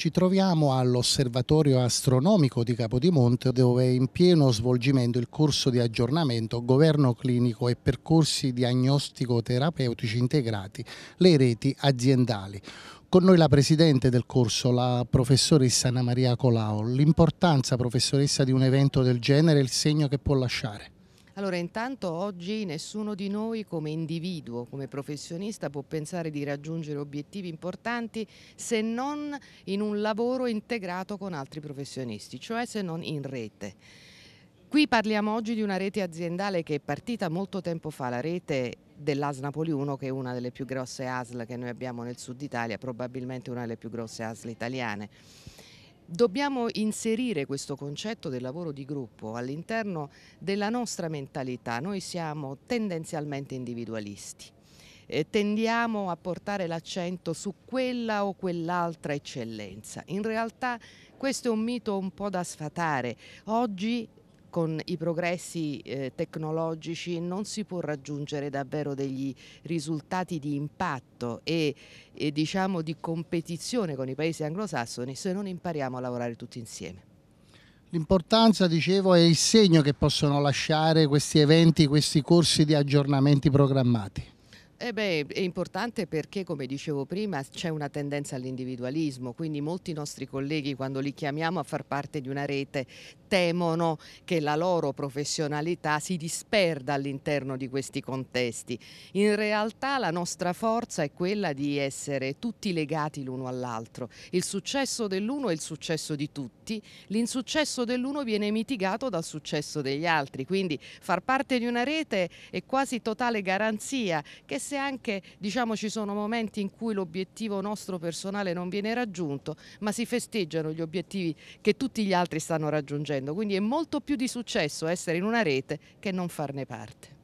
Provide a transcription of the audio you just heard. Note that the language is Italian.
Ci troviamo all'osservatorio astronomico di Capodimonte dove è in pieno svolgimento il corso di aggiornamento governo clinico e percorsi diagnostico-terapeutici integrati, le reti aziendali. Con noi la presidente del corso, la professoressa Anna Maria Colao. L'importanza, professoressa, di un evento del genere e il segno che può lasciare. Allora, intanto oggi nessuno di noi come individuo, come professionista può pensare di raggiungere obiettivi importanti se non in un lavoro integrato con altri professionisti, cioè se non in rete. Qui parliamo oggi di una rete aziendale che è partita molto tempo fa, la rete dell'AS Napoli 1 che è una delle più grosse ASL che noi abbiamo nel sud Italia, probabilmente una delle più grosse ASL italiane dobbiamo inserire questo concetto del lavoro di gruppo all'interno della nostra mentalità. Noi siamo tendenzialmente individualisti, eh, tendiamo a portare l'accento su quella o quell'altra eccellenza. In realtà questo è un mito un po' da sfatare. Oggi con i progressi eh, tecnologici non si può raggiungere davvero degli risultati di impatto e, e diciamo di competizione con i paesi anglosassoni se non impariamo a lavorare tutti insieme. L'importanza, dicevo, è il segno che possono lasciare questi eventi, questi corsi di aggiornamenti programmati. Eh beh, è importante perché, come dicevo prima, c'è una tendenza all'individualismo, quindi molti nostri colleghi, quando li chiamiamo a far parte di una rete, temono che la loro professionalità si disperda all'interno di questi contesti. In realtà la nostra forza è quella di essere tutti legati l'uno all'altro. Il successo dell'uno è il successo di tutti, l'insuccesso dell'uno viene mitigato dal successo degli altri, quindi far parte di una rete è quasi totale garanzia che se anche diciamo, ci sono momenti in cui l'obiettivo nostro personale non viene raggiunto, ma si festeggiano gli obiettivi che tutti gli altri stanno raggiungendo. Quindi è molto più di successo essere in una rete che non farne parte.